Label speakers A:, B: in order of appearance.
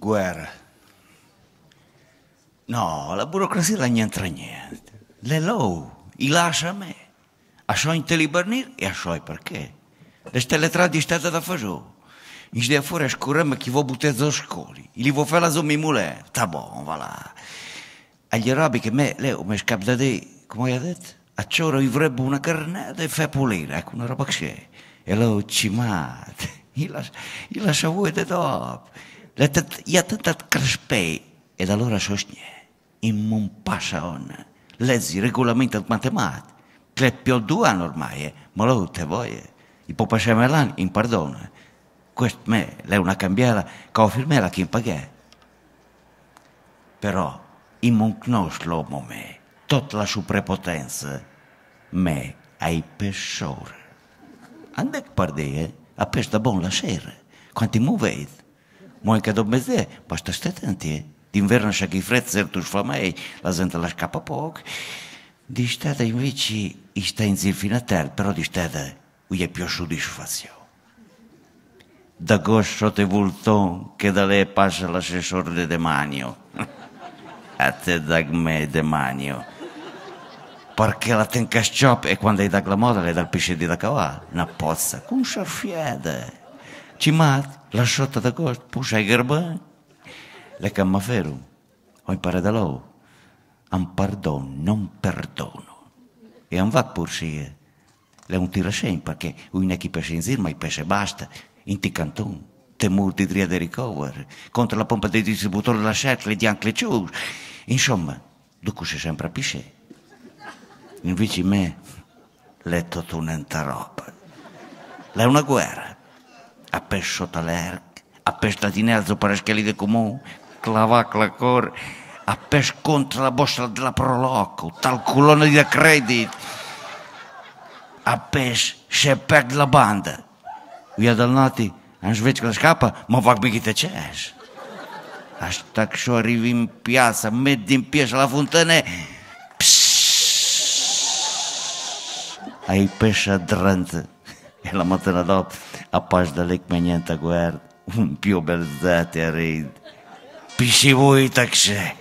A: guerra. No, la burocrazia non c'entra niente. Le low, i lascia a me. A so in telibarnir e a so perché. Le stelle tra di stata da faso. Mi stai fuori a scorrere chi vuole buttare da scoli. Li vuole fare la somma in mulè. Sta buono, va là. Agli arabi che me, le ho messo scappa di, come hai detto? A ciò vivrebbe una carnata e fa pulire. Ecco, una roba che c'è. E lo cimate. Io lascia vuoi di dopo. Этот, и от этот крышпей, e da allora sosgne, in mun pasha on, lezzi regulamentat matemat, che più anni ormai, eh, ma lo te voi, eh. i popascemelan in pardone, eh. quest me, lei una cambiera, che ho firmela che impagè. Però, in mun knos l'uomo me, tot la sua prepotenza, me, ai pesciore. Andec pardeie, a pesta bon la sera, quanti mu vedi? Mojka do meze, baš ta štetan ti je. Din verna ša ki fret ser tuš flamei, la zenta la scappa poc. Di shteta invece i sta in zilfina ter, però di shteta u je pioshu di shfasio. Da goscio te vulton, che da lei passa la sessorle de manio. A te dag me de manio. Perché la tencasciop e quando hai da glamoda le dal pesce di da cavà, una pozza, con sciarfiede ci cimat, lasciata da costa, poi c'è garbani. Le cammaferu, ho imparato da loro, un perdono, non perdono. E non va pur pursia, è eh, un tirascen, perché non è che pesce in zir, ma il pesce basta, in ti canton, temur di dria di ricover, contro la pompa dei distributori della cerchia, di anche ciù. Insomma, dopo c'è sempre a pisce. Invece me, letto tota tu roba. È una guerra a peshotaleark, apesh a părășcheli de cumou, clavac la a apesh contra la boșa de la proloco, talculonă de credit, apesh șepec de la bandă. Uia de nati, am șveci la va mă fac bighite Hasta Așa că arrivi în piazza, merg din piazza la fontana, funtăne, ai peșa drântă. el amaternada a pași de lec menyen tagoer, un a belzate reid. Pișivui takše.